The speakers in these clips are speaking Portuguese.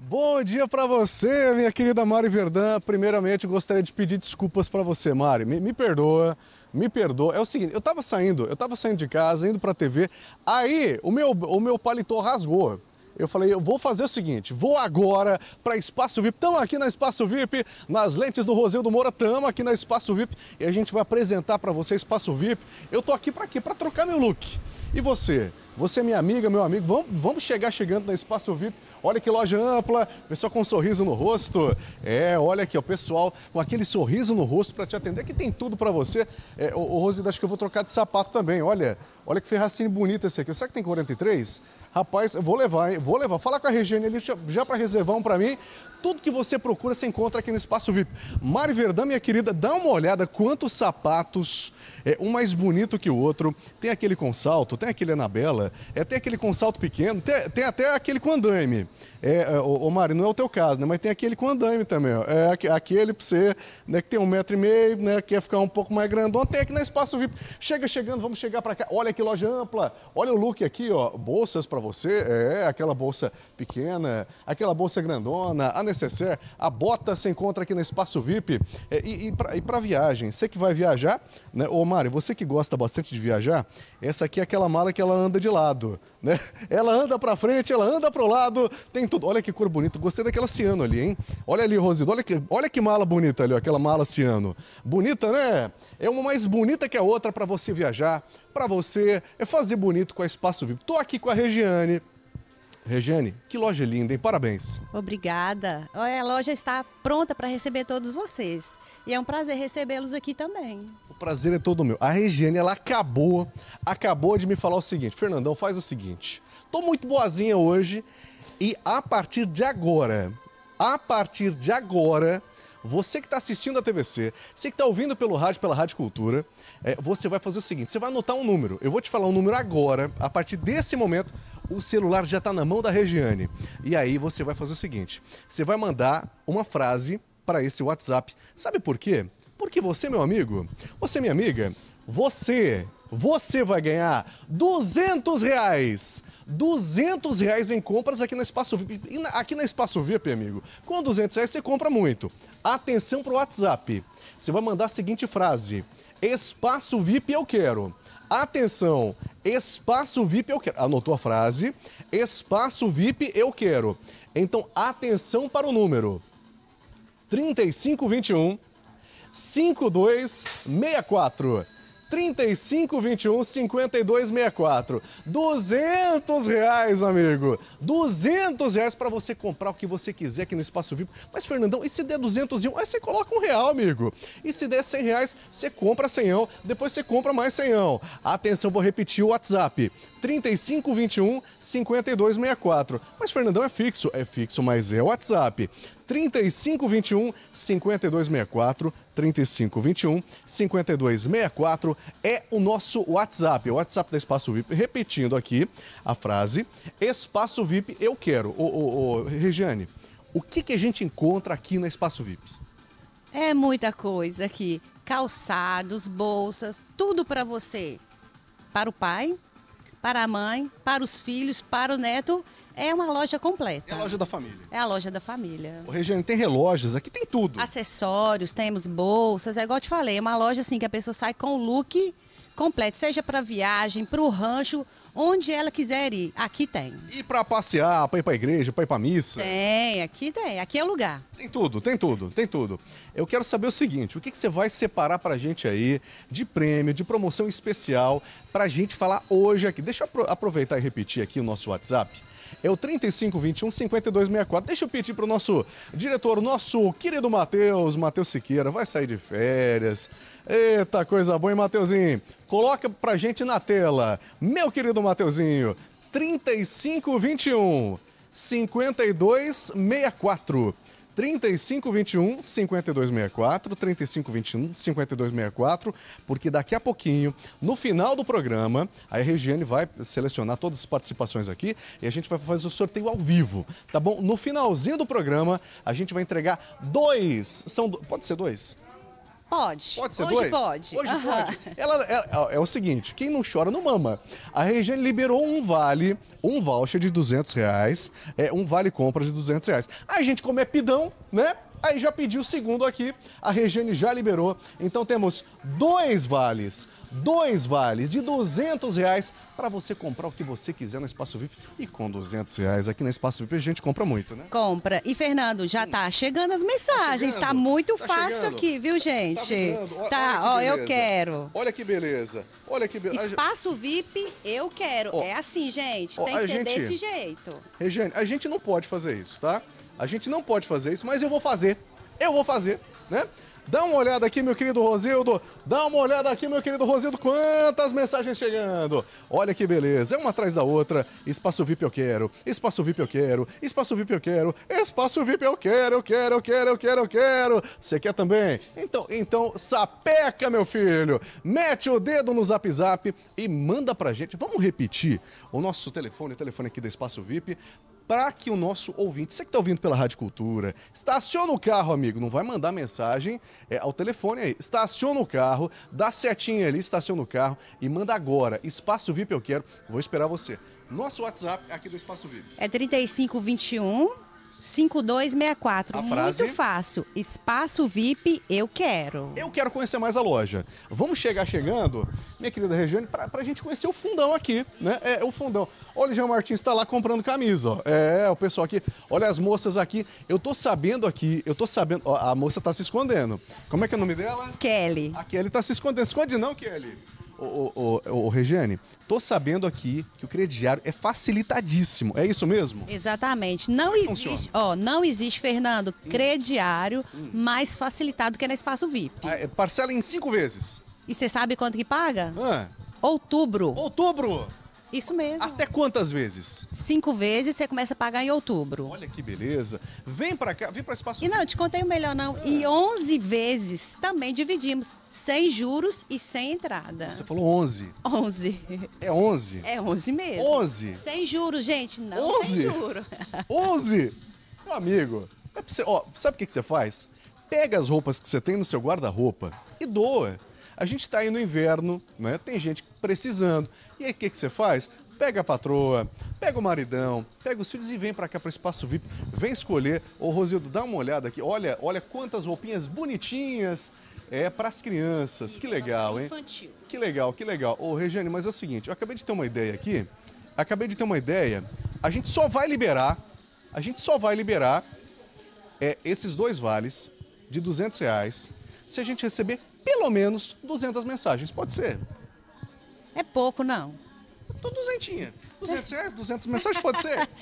Bom dia para você, minha querida Mari Verdã. Primeiramente, gostaria de pedir desculpas para você, Mari. Me, me, perdoa, me perdoa. É o seguinte, eu tava saindo, eu tava saindo de casa, indo para TV. Aí, o meu o meu paletó rasgou. Eu falei, eu vou fazer o seguinte, vou agora para Espaço VIP. Estamos aqui na Espaço VIP, nas lentes do do Moura, estamos aqui na Espaço VIP e a gente vai apresentar para você Espaço VIP. Eu tô aqui para quê? Para trocar meu look. E você? Você, é minha amiga, meu amigo, vamos, vamos chegar chegando na Espaço VIP. Olha que loja ampla, pessoal com um sorriso no rosto. É, olha aqui, o pessoal com aquele sorriso no rosto para te atender, que tem tudo para você. É, ô, Rosida, acho que eu vou trocar de sapato também. Olha, olha que ferracinho bonito esse aqui. Será que tem 43? Rapaz, eu vou levar, hein? Vou levar. Fala com a Regina ali já, já para reservar um para mim. Tudo que você procura se encontra aqui no Espaço VIP. Mari Verdão, minha querida, dá uma olhada quantos sapatos, é, um mais bonito que o outro. Tem aquele com salto, tem aquele Anabela, é, tem aquele com salto pequeno, tem, tem até aquele com andaime. É, é, ô, ô, Mari, não é o teu caso, né? Mas tem aquele com andaime também. Ó. É aquele pra você, né, que tem um metro e meio, né, quer ficar um pouco mais grandão. Tem aqui no Espaço VIP. Chega chegando, vamos chegar para cá. Olha que loja ampla. Olha o look aqui, ó. Bolsas para você, é aquela bolsa pequena, aquela bolsa grandona, a Necessaire, a bota se encontra aqui no Espaço VIP. É, e e para viagem, você que vai viajar, né? Ô Mário, você que gosta bastante de viajar, essa aqui é aquela mala que ela anda de lado, né? Ela anda para frente, ela anda para o lado, tem tudo. Olha que cor bonita, gostei daquela ciano ali, hein? Olha ali, Rosido, olha que, olha que mala bonita ali, ó, aquela mala ciano. Bonita, né? É uma mais bonita que a outra para você viajar, para você é fazer bonito com a Espaço VIP. Tô aqui com a Regiane, Regiane, que loja linda, hein? Parabéns. Obrigada. A loja está pronta para receber todos vocês. E é um prazer recebê-los aqui também. O prazer é todo meu. A Regiane, ela acabou, acabou de me falar o seguinte. Fernandão, faz o seguinte. Tô muito boazinha hoje e a partir de agora, a partir de agora, você que está assistindo a TVC, você que está ouvindo pelo rádio, pela Rádio Cultura, é, você vai fazer o seguinte: você vai anotar um número. Eu vou te falar um número agora, a partir desse momento, o celular já está na mão da Regiane. E aí você vai fazer o seguinte: você vai mandar uma frase para esse WhatsApp. Sabe por quê? Porque você, meu amigo, você, minha amiga, você, você vai ganhar 200 reais. 200 reais em compras aqui na Espaço VIP. Aqui na Espaço VIP, amigo, com 200 reais você compra muito. Atenção para o WhatsApp. Você vai mandar a seguinte frase: Espaço VIP eu quero. Atenção, Espaço VIP eu quero. Anotou a frase. Espaço VIP eu quero. Então, atenção para o número: 3521 5264. 3521 5264. 200 reais, amigo. 200 reais para você comprar o que você quiser aqui no Espaço Vivo. Mas, Fernandão, e se der 201? Aí você coloca um real, amigo. E se der 100 reais, você compra 100, depois você compra mais 100. Atenção, vou repetir o WhatsApp. 3521 5264. Mas, Fernandão, é fixo? É fixo, mas é WhatsApp. 3521 5264. 3521 5264 é o nosso WhatsApp, é o WhatsApp da Espaço VIP. Repetindo aqui a frase: Espaço VIP, eu quero. Ô, ô, ô, Regiane, o que, que a gente encontra aqui na Espaço VIP? É muita coisa aqui. Calçados, bolsas, tudo para você. Para o pai, para a mãe, para os filhos, para o neto. É uma loja completa. É a loja da família. É a loja da família. Ô, Regiane, tem relógios, aqui tem tudo. Acessórios, temos bolsas, é igual eu te falei, é uma loja assim que a pessoa sai com o look completo, seja para viagem, para o rancho, onde ela quiser ir. Aqui tem. E para passear, para ir para igreja, para ir para missa? Tem, aqui tem. Aqui é lugar. Tem tudo, tem tudo, tem tudo. Eu quero saber o seguinte, o que, que você vai separar para gente aí de prêmio, de promoção especial, para gente falar hoje aqui. Deixa eu aproveitar e repetir aqui o nosso WhatsApp é o 3521 5264. Deixa eu pedir para o nosso diretor, nosso querido Matheus, Matheus Siqueira, vai sair de férias. Eita, coisa boa, hein, Mateuzinho? Coloca a gente na tela, meu querido Mateuzinho, 3521 5264. 3521 5264, 3521 5264, porque daqui a pouquinho, no final do programa, a Regiane vai selecionar todas as participações aqui e a gente vai fazer o sorteio ao vivo, tá bom? No finalzinho do programa, a gente vai entregar dois, são, pode ser dois? Pode. Pode ser Hoje dois? pode. Hoje pode. Ela, é, é, é o seguinte, quem não chora não mama. A Regiane liberou um vale, um voucher de 200 reais, é, um vale compra de 200 reais. A gente, como é pidão, né? Aí já pediu o segundo aqui, a Regiane já liberou. Então temos dois vales, dois vales de 200 reais para você comprar o que você quiser no Espaço VIP. E com 200 reais aqui no Espaço VIP a gente compra muito, né? Compra. E Fernando, já hum. tá chegando as mensagens, tá, tá muito tá fácil chegando. aqui, viu tá gente? Tá, tá ó, que eu quero. Olha que beleza, olha que beleza. Espaço VIP, eu quero. Ó, é assim, gente, ó, tem que ser gente... desse jeito. Regiane, a gente não pode fazer isso, tá? A gente não pode fazer isso, mas eu vou fazer. Eu vou fazer, né? Dá uma olhada aqui, meu querido Rosildo. Dá uma olhada aqui, meu querido Rosildo. Quantas mensagens chegando. Olha que beleza. É uma atrás da outra. Espaço VIP eu quero. Espaço VIP eu quero. Espaço VIP eu quero. Espaço VIP eu quero. Eu quero, eu quero, eu quero, eu quero. Você quer também? Então, então sapeca, meu filho. Mete o dedo no Zap Zap e manda pra gente. Vamos repetir o nosso telefone, o telefone aqui do Espaço VIP para que o nosso ouvinte, você que está ouvindo pela Rádio Cultura, estaciona o carro, amigo, não vai mandar mensagem é, ao telefone aí. Estaciona o carro, dá certinho ali, estaciona o carro e manda agora. Espaço VIP eu quero, vou esperar você. Nosso WhatsApp é aqui do Espaço VIP. É 3521 5264. A frase... Muito fácil. Espaço VIP, eu quero. Eu quero conhecer mais a loja. Vamos chegar chegando, minha querida Regiane, para a gente conhecer o fundão aqui, né? É, o fundão. Olha, o Jean Martins está lá comprando camisa, ó. É, o pessoal aqui. Olha as moças aqui. Eu tô sabendo aqui, eu tô sabendo. Ó, a moça tá se escondendo. Como é que é o nome dela? Kelly. A Kelly tá se escondendo. Esconde não, Kelly. Ô, ô, ô, ô, Regiane, tô sabendo aqui que o crediário é facilitadíssimo. É isso mesmo? Exatamente. Não Como é existe, funciona? ó, não existe, Fernando, crediário hum. hum. mais facilitado que é na Espaço VIP. Ah, é, parcela em cinco vezes. E você sabe quanto que paga? Ah. Outubro. Outubro! Isso mesmo. Até quantas vezes? Cinco vezes, você começa a pagar em outubro. Olha que beleza. Vem para cá, vem para espaço. E não, eu te contei o melhor não. É. E 11 vezes também dividimos, sem juros e sem entrada. Você falou 11. 11. É 11? É 11 mesmo. 11. Sem juros, gente, não 11? tem juro. 11. Meu amigo, é você, ó, sabe o que, que você faz? Pega as roupas que você tem no seu guarda-roupa e doa. A gente está aí no inverno, né? Tem gente precisando. E aí o que, que você faz? Pega a patroa, pega o maridão, pega os filhos e vem para cá para o espaço VIP. Vem escolher. Ô Rosildo, dá uma olhada aqui. Olha, olha quantas roupinhas bonitinhas. É para as crianças. Isso, que legal, hein? Infantil. Que legal, que legal. Ô, Regiane, mas é o seguinte, eu acabei de ter uma ideia aqui. Acabei de ter uma ideia. A gente só vai liberar, a gente só vai liberar é, esses dois vales de 200 reais se a gente receber pelo menos 200 mensagens. Pode ser? É pouco, não. Tô então, duzentinha. 200 reais, 200 mensagens, pode ser?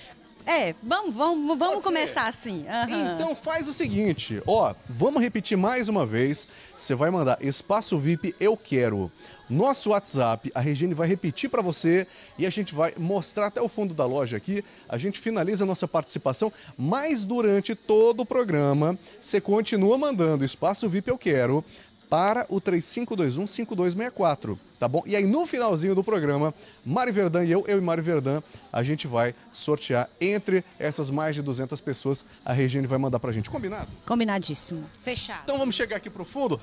É, vamos, vamos, vamos começar ser. assim. Uhum. Então faz o seguinte, ó, vamos repetir mais uma vez. Você vai mandar espaço VIP eu quero nosso WhatsApp. A Regine vai repetir para você e a gente vai mostrar até o fundo da loja aqui. A gente finaliza a nossa participação, mas durante todo o programa você continua mandando espaço VIP eu quero, para o 3521-5264, tá bom? E aí no finalzinho do programa, Mari Verdã e eu, eu e Mari Verdã, a gente vai sortear entre essas mais de 200 pessoas, a Regina vai mandar pra gente, combinado? Combinadíssimo. Fechado. Então vamos chegar aqui pro fundo,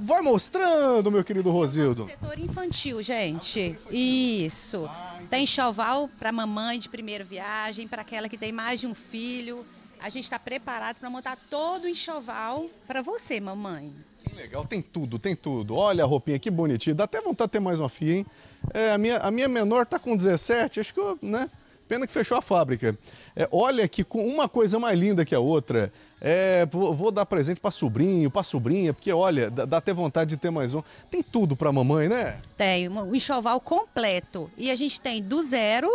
vai mostrando, meu querido Rosildo. É setor infantil, gente. Ah, infantil. Isso. Ah, Tem enxoval para mamãe de primeira viagem, para aquela que tem mais de um filho. A gente está preparado para montar todo o enxoval para você, mamãe. Legal, tem tudo, tem tudo. Olha a roupinha, que bonitinha. Dá até vontade de ter mais uma FIA, hein? É, a, minha, a minha menor tá com 17, acho que eu, né? Pena que fechou a fábrica. É, olha que uma coisa mais linda que a outra. É, vou dar presente para sobrinho, para sobrinha, porque olha, dá, dá até vontade de ter mais um. Tem tudo para mamãe, né? Tem, um enxoval completo. E a gente tem do zero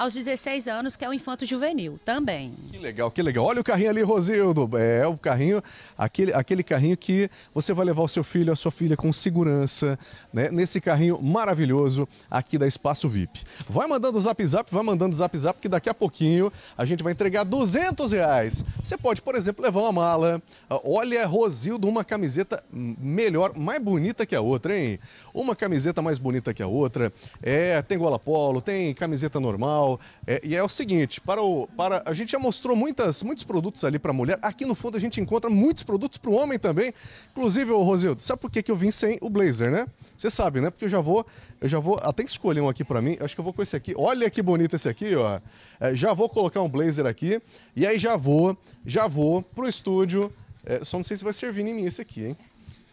aos 16 anos, que é o infanto juvenil também. Que legal, que legal. Olha o carrinho ali, Rosildo. É o carrinho, aquele, aquele carrinho que você vai levar o seu filho, a sua filha com segurança, né? Nesse carrinho maravilhoso aqui da Espaço VIP. Vai mandando o zap zap, vai mandando o zap zap, que daqui a pouquinho a gente vai entregar 200 reais. Você pode, por exemplo, levar uma mala. Olha, é Rosildo, uma camiseta melhor, mais bonita que a outra, hein? Uma camiseta mais bonita que a outra. É, tem gola polo, tem camiseta normal legal. É, e é o seguinte, para o para a gente já mostrou muitas, muitos produtos ali para mulher. Aqui no fundo a gente encontra muitos produtos para o homem também. Inclusive, o Rosildo, sabe por que, que eu vim sem o blazer, né? Você sabe, né? Porque eu já vou, eu já vou até ah, escolher um aqui para mim. Acho que eu vou com esse aqui. Olha que bonito esse aqui, ó. É, já vou colocar um blazer aqui e aí já vou, já vou pro estúdio. É, só não sei se vai servir em mim esse aqui, hein?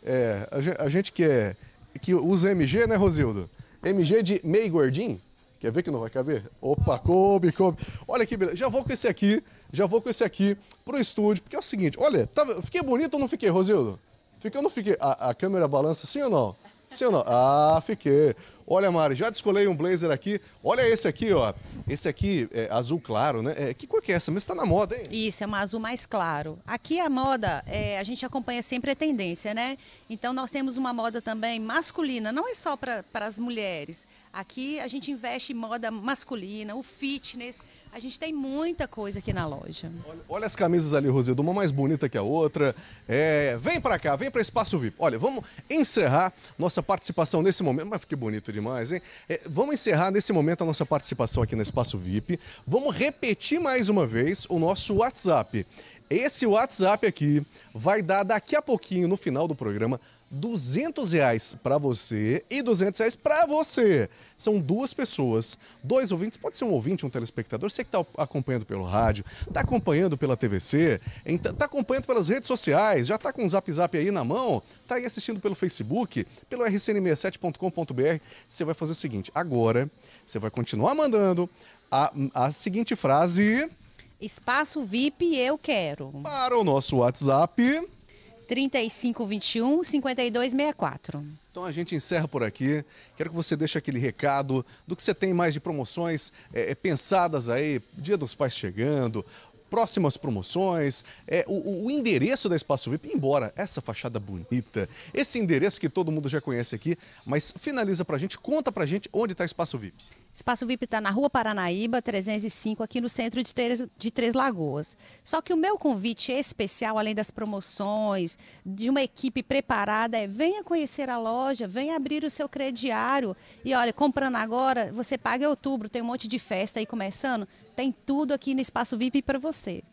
É, a, gente que, é, que usa MG, né, Rosildo? MG de meio gordinho? Quer ver que não vai caber? Opa, coube, coube. Olha que beleza. Já vou com esse aqui, já vou com esse aqui pro estúdio, porque é o seguinte, olha, tá, fiquei bonito ou não fiquei, Rosildo? Fiquei ou não fiquei? A, a câmera balança assim ou não? Seu não. Ah, fiquei. Olha, Mari, já descolei um blazer aqui. Olha esse aqui, ó. Esse aqui é azul claro, né? É, que cor que é essa? Mas está na moda, hein? Isso, é um azul mais claro. Aqui a moda, é, a gente acompanha sempre a tendência, né? Então nós temos uma moda também masculina, não é só para as mulheres. Aqui a gente investe em moda masculina, o fitness. A gente tem muita coisa aqui na loja. Olha, olha as camisas ali, Rosildo, uma mais bonita que a outra. É, vem para cá, vem para Espaço VIP. Olha, vamos encerrar nossa participação nesse momento. Mas que bonito demais, hein? É, vamos encerrar nesse momento a nossa participação aqui no Espaço VIP. Vamos repetir mais uma vez o nosso WhatsApp. Esse WhatsApp aqui vai dar daqui a pouquinho, no final do programa, 200 reais para você e 200 reais para você. São duas pessoas, dois ouvintes, pode ser um ouvinte, um telespectador, você que está acompanhando pelo rádio, está acompanhando pela TVC, está acompanhando pelas redes sociais, já está com o um zap zap aí na mão, está aí assistindo pelo Facebook, pelo rcn67.com.br. Você vai fazer o seguinte, agora você vai continuar mandando a, a seguinte frase... Espaço VIP Eu Quero. Para o nosso WhatsApp. 3521 5264. Então a gente encerra por aqui. Quero que você deixe aquele recado do que você tem mais de promoções é, pensadas aí, Dia dos Pais chegando, próximas promoções, é, o, o, endereço da Espaço VIP, embora essa fachada bonita, esse endereço que todo mundo já conhece aqui, mas finaliza pra gente, conta pra gente onde está Espaço VIP. Espaço VIP está na Rua Paranaíba, 305, aqui no centro de Três, de Três Lagoas. Só que o meu convite especial, além das promoções, de uma equipe preparada, é venha conhecer a loja, venha abrir o seu crediário. E olha, comprando agora, você paga em outubro, tem um monte de festa aí começando tem tudo aqui no Espaço VIP para você.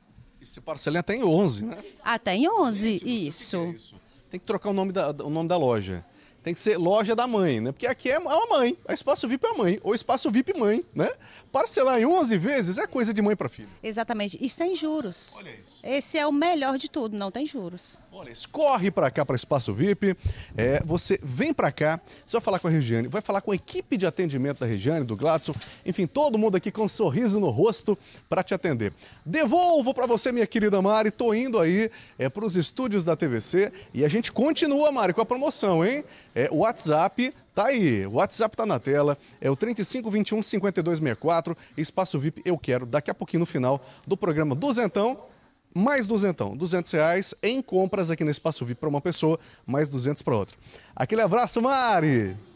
E se parcelar até em 11, né? Até em 11, Gente, é isso. É isso. Tem que trocar o nome da, o nome da loja. Tem que ser loja da mãe, né? Porque aqui é uma mãe, é espaço VIP é a mãe, ou espaço VIP mãe, né? Parcelar em 11 vezes é coisa de mãe para filho. Exatamente, e sem juros. Olha isso. Esse é o melhor de tudo, não tem juros. Olha isso, corre para cá para espaço VIP. É, você vem para cá, você vai falar com a Regiane, vai falar com a equipe de atendimento da Regiane, do Gladson, enfim, todo mundo aqui com um sorriso no rosto para te atender. Devolvo para você, minha querida Mari, tô indo aí é para os estúdios da TVC e a gente continua, Mari, com a promoção, hein? É, o WhatsApp tá aí, o WhatsApp tá na tela, é o 3521 5264, espaço VIP eu quero, daqui a pouquinho no final do programa Duzentão, mais duzentão, 200 reais em compras aqui no Espaço VIP para uma pessoa, mais 200 para outra. Aquele abraço, Mari!